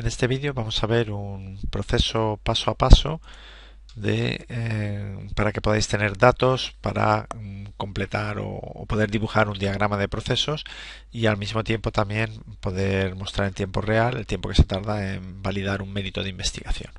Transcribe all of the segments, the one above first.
En este vídeo vamos a ver un proceso paso a paso eh, para que podáis tener datos para mm, completar o, poder dibujar un diagrama de procesos y al mismo tiempo también poder mostrar en tiempo real el tiempo que se tarda en validar un mérito de investigación.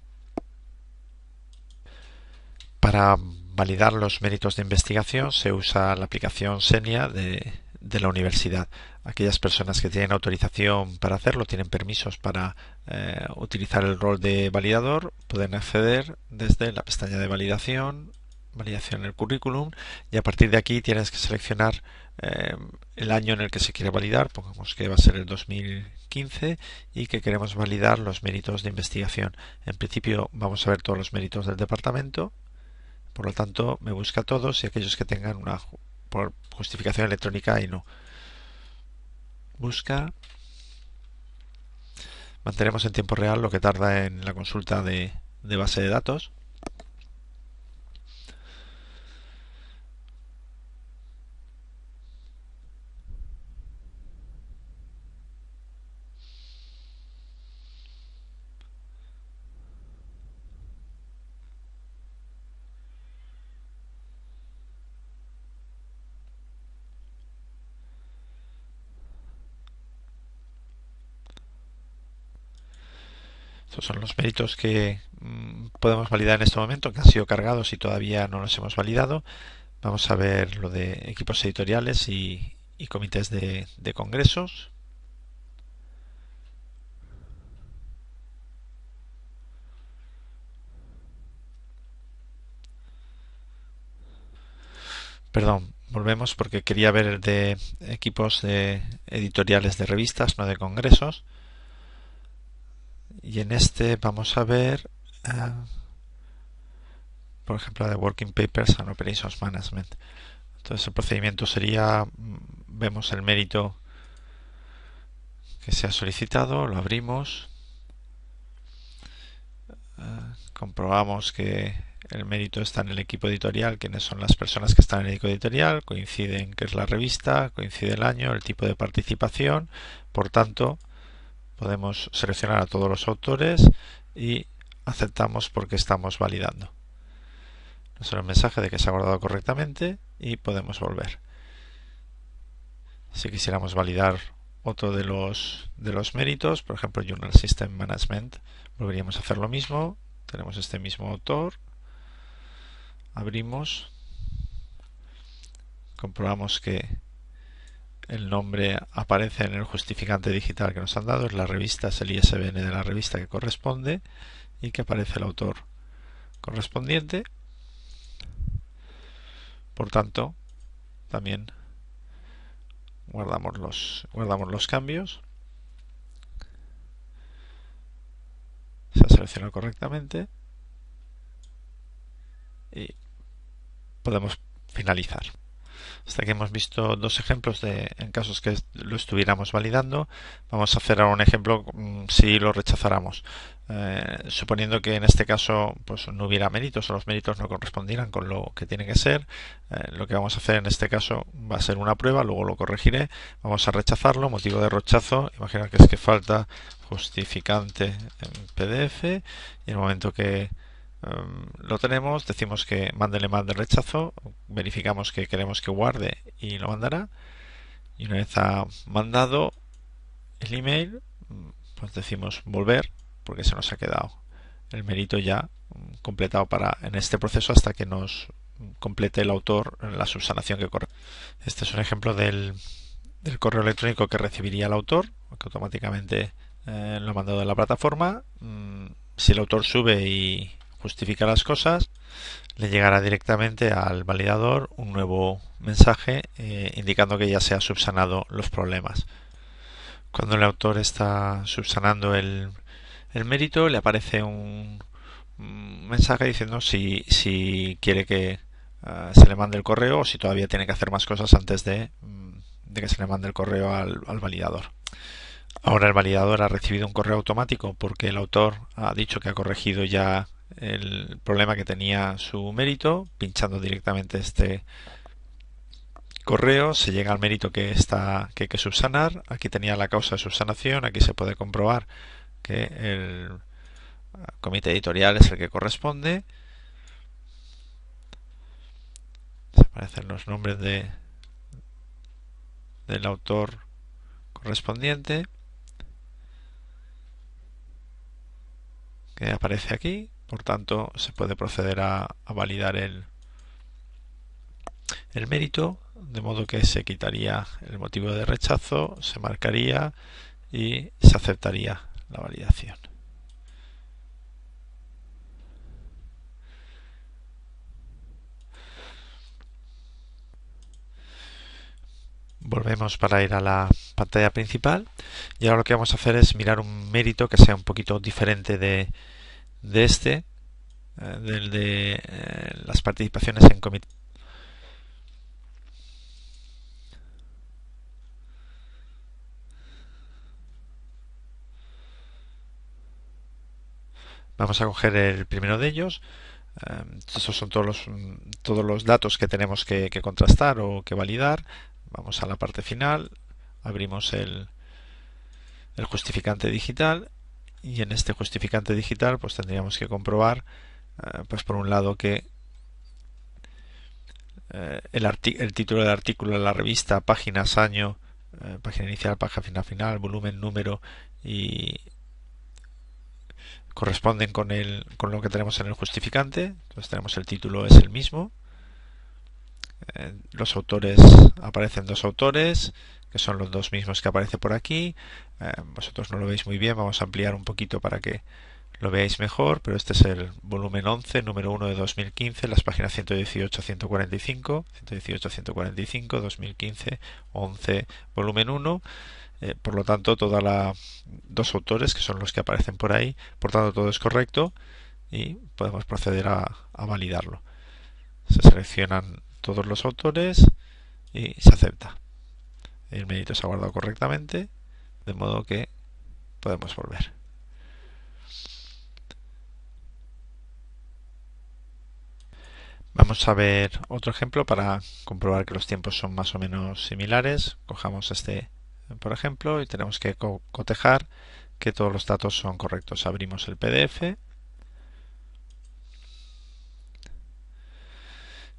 Para validar los méritos de investigación se usa la aplicación Senia de de la universidad. Aquellas personas que tienen autorización para hacerlo, tienen permisos para eh, utilizar el rol de validador, pueden acceder desde la pestaña de validación, validación del el currículum, y a partir de aquí tienes que seleccionar eh, el año en el que se quiere validar, pongamos que va a ser el 2015 y que queremos validar los méritos de investigación. En principio vamos a ver todos los méritos del departamento, por lo tanto me busca todos y aquellos que tengan una por justificación electrónica y no. Busca. Mantenemos en tiempo real lo que tarda en la consulta de, de base de datos. Estos son los méritos que mm, podemos validar en este momento, que han sido cargados y todavía no los hemos validado. Vamos a ver lo de equipos editoriales y, comités de, congresos. Perdón, volvemos porque quería ver de equipos de editoriales de revistas, no de congresos y en este vamos a ver eh, por ejemplo de working papers and operations management entonces el procedimiento sería mm, vemos el mérito que se ha solicitado lo abrimos eh, comprobamos que el mérito está en el equipo editorial, quiénes son las personas que están en el equipo editorial, coinciden qué es la revista, coincide el año, el tipo de participación, por tanto, podemos seleccionar a todos los autores y aceptamos porque estamos validando. Nos sale el mensaje de que se ha guardado correctamente y podemos volver. Si quisiéramos validar otro de los, de los méritos, por ejemplo Journal System Management, volveríamos a hacer lo mismo. Tenemos este mismo autor, abrimos, comprobamos que el nombre aparece en el justificante digital que nos han dado, es la revista, es el ISBN de la revista que corresponde y que aparece el autor correspondiente. Por tanto, también guardamos los, guardamos los cambios. Se ha seleccionado correctamente y podemos finalizar hasta que hemos visto dos ejemplos de en casos que lo estuviéramos validando vamos a hacer ahora un ejemplo mm, si lo rechazáramos eh, suponiendo que en este caso pues no hubiera méritos o los méritos no correspondieran con lo que tiene que ser eh, lo que vamos a hacer en este caso va a ser una prueba luego lo corregiré vamos a rechazarlo motivo de rechazo imaginar que es que falta justificante en PDF y en el momento que Em, lo tenemos, decimos que mándele más de rechazo, verificamos que queremos que guarde y lo mandará. Y una vez ha mandado el email, mm, pues decimos volver porque se nos ha quedado el mérito ya mm, completado para en este proceso hasta que nos mm, complete el autor la subsanación que corre. Este es un ejemplo del, correo electrónico que recibiría el autor, que automáticamente eh, lo ha mandado de la plataforma. si el autor sube y, justifica las cosas, le llegará directamente al validador un nuevo mensaje eh, indicando que ya se han subsanado los problemas. Cuando el autor está subsanando el, el mérito, le aparece un, mensaje diciendo si, si quiere que eh, se le mande el correo o si todavía tiene que hacer más cosas antes mm, de, que se le mande el correo al, al validador. Ahora el validador ha recibido un correo automático porque el autor ha dicho que ha corregido ya el problema que tenía su mérito, pinchando directamente este correo, se llega al mérito que está que hay que subsanar, aquí tenía la causa de subsanación, aquí se puede comprobar que el comité editorial es el que corresponde. Se aparecen los nombres de del autor correspondiente que aparece aquí por tanto, se puede proceder a, validar el, el mérito, de modo que se quitaría el motivo de rechazo, se marcaría y se aceptaría la validación. Volvemos para ir a la pantalla principal y ahora lo que vamos a hacer es mirar un mérito que sea un poquito diferente de, de este, eh, del de eh, las participaciones en comité. Vamos a coger el primero de ellos. Eh, Estos son todos los, todos los datos que tenemos que, que contrastar o que validar. Vamos a la parte final, abrimos el, el justificante digital y en este justificante digital pues tendríamos que comprobar eh, pues por un lado que eh, el, título del artículo de la revista, páginas, año, eh, página inicial, página final, volumen, número y corresponden con, el, con lo que tenemos en el justificante. Entonces tenemos el título es el mismo. los autores aparecen dos autores, que son los dos mismos que aparece por aquí. Eh, vosotros no lo veis muy bien, vamos a ampliar un poquito para que lo veáis mejor, pero este es el volumen 11, número 1 de 2015, las páginas 118 145, 118 145, 2015, 11, volumen 1. Eh, por lo tanto, todos los dos autores que son los que aparecen por ahí, por tanto todo es correcto y podemos proceder a validarlo. Se seleccionan todos los autores y se acepta el mérito se ha guardado correctamente, de modo que podemos volver. Vamos a ver otro ejemplo para comprobar que los tiempos son más o menos similares. Cojamos este, por ejemplo, y tenemos que cotejar que todos los datos son correctos. Abrimos el PDF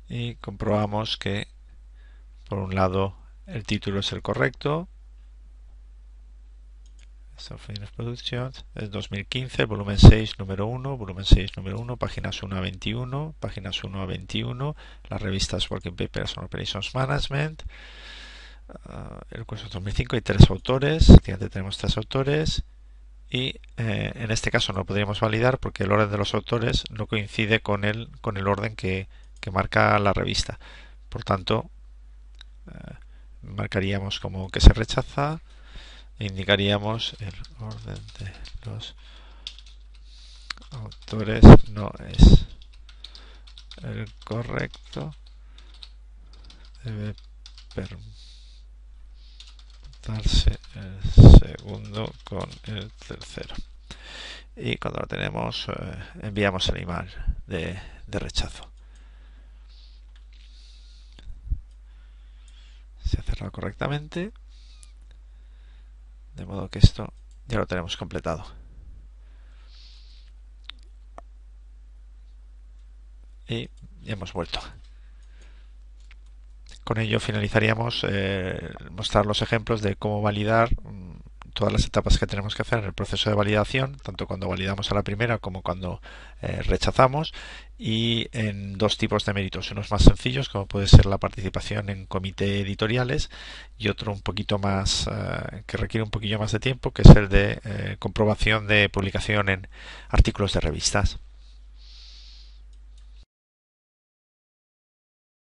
y comprobamos que, por un lado, el título es el correcto. es 2015, volumen 6, número 1, volumen 6, número 1, páginas 1 a 21, páginas 1 a 21, las revistas Working Papers and Operations Management, eh, el curso 2005, hay tres autores, Fíjate, tenemos tres autores, y eh, en este caso no podríamos validar porque el orden de los autores no coincide con el, con el orden que, que marca la revista. Por tanto, eh, marcaríamos como que se rechaza e indicaríamos el orden de los autores no es el correcto debe darse el segundo con el tercero y cuando lo tenemos eh, enviamos el email de rechazo se ha cerrado correctamente. De modo que esto ya lo tenemos completado. Y hemos vuelto. Con ello finalizaríamos eh, mostrar los ejemplos de cómo validar todas las etapas que tenemos que hacer en el proceso de validación, tanto cuando validamos a la primera como cuando eh, rechazamos, y en dos tipos de méritos, unos más sencillos, como puede ser la participación en comités editoriales, y otro un poquito más, eh, que requiere un poquillo más de tiempo, que es el de eh, comprobación de publicación en artículos de revistas.